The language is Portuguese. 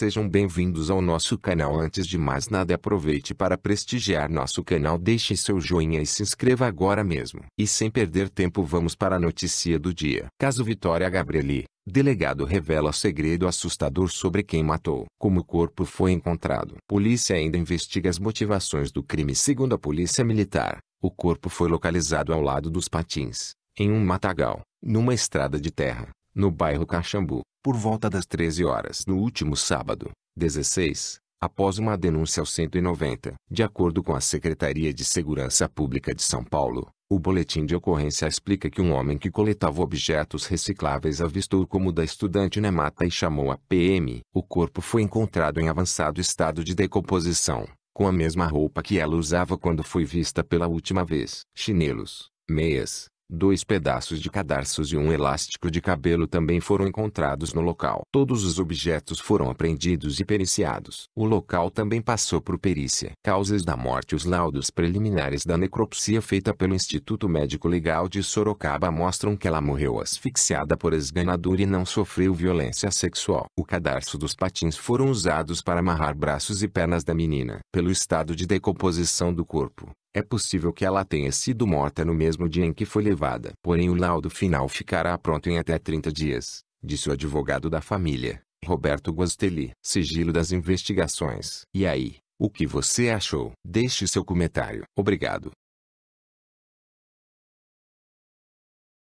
Sejam bem-vindos ao nosso canal. Antes de mais nada, aproveite para prestigiar nosso canal. Deixe seu joinha e se inscreva agora mesmo. E sem perder tempo, vamos para a notícia do dia. Caso Vitória Gabrieli, Delegado revela segredo assustador sobre quem matou. Como o corpo foi encontrado. Polícia ainda investiga as motivações do crime. Segundo a Polícia Militar, o corpo foi localizado ao lado dos Patins, em um matagal, numa estrada de terra, no bairro Caxambu por volta das 13 horas no último sábado, 16, após uma denúncia ao 190. De acordo com a Secretaria de Segurança Pública de São Paulo, o boletim de ocorrência explica que um homem que coletava objetos recicláveis avistou o como da estudante Nemata mata e chamou a PM. O corpo foi encontrado em avançado estado de decomposição, com a mesma roupa que ela usava quando foi vista pela última vez. Chinelos, meias, Dois pedaços de cadarços e um elástico de cabelo também foram encontrados no local. Todos os objetos foram apreendidos e periciados. O local também passou por perícia. Causas da morte Os laudos preliminares da necropsia feita pelo Instituto Médico Legal de Sorocaba mostram que ela morreu asfixiada por esganadura e não sofreu violência sexual. O cadarço dos patins foram usados para amarrar braços e pernas da menina. Pelo estado de decomposição do corpo, é possível que ela tenha sido morta no mesmo dia em que foi levada. Porém o laudo final ficará pronto em até 30 dias, disse o advogado da família, Roberto Guastelli. Sigilo das investigações. E aí, o que você achou? Deixe seu comentário. Obrigado.